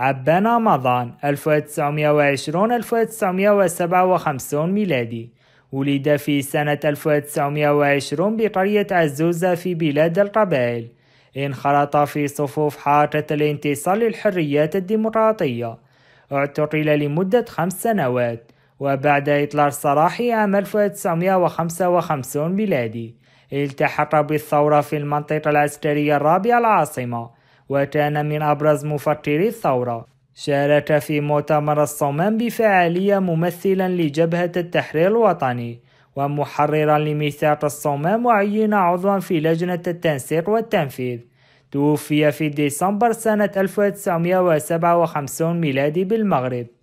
عبان رمضان 1920 1957 ميلادي ولد في سنة 1920 بقرية عزوزة في بلاد القبائل انخرط في صفوف حركة الانتصار للحريات الديمقراطية اعتقل لمدة خمس سنوات وبعد إطلاق سراحه عام 1955 ميلادي التحق بالثورة في المنطقة العسكرية الرابعة العاصمة وكان من أبرز مفكري الثورة شارك في مؤتمر الصمام بفعالية ممثلا لجبهة التحرير الوطني ومحررا لميثاق الصمام وعين عضوا في لجنة التنسيق والتنفيذ توفي في ديسمبر سنة 1957 ميلادي بالمغرب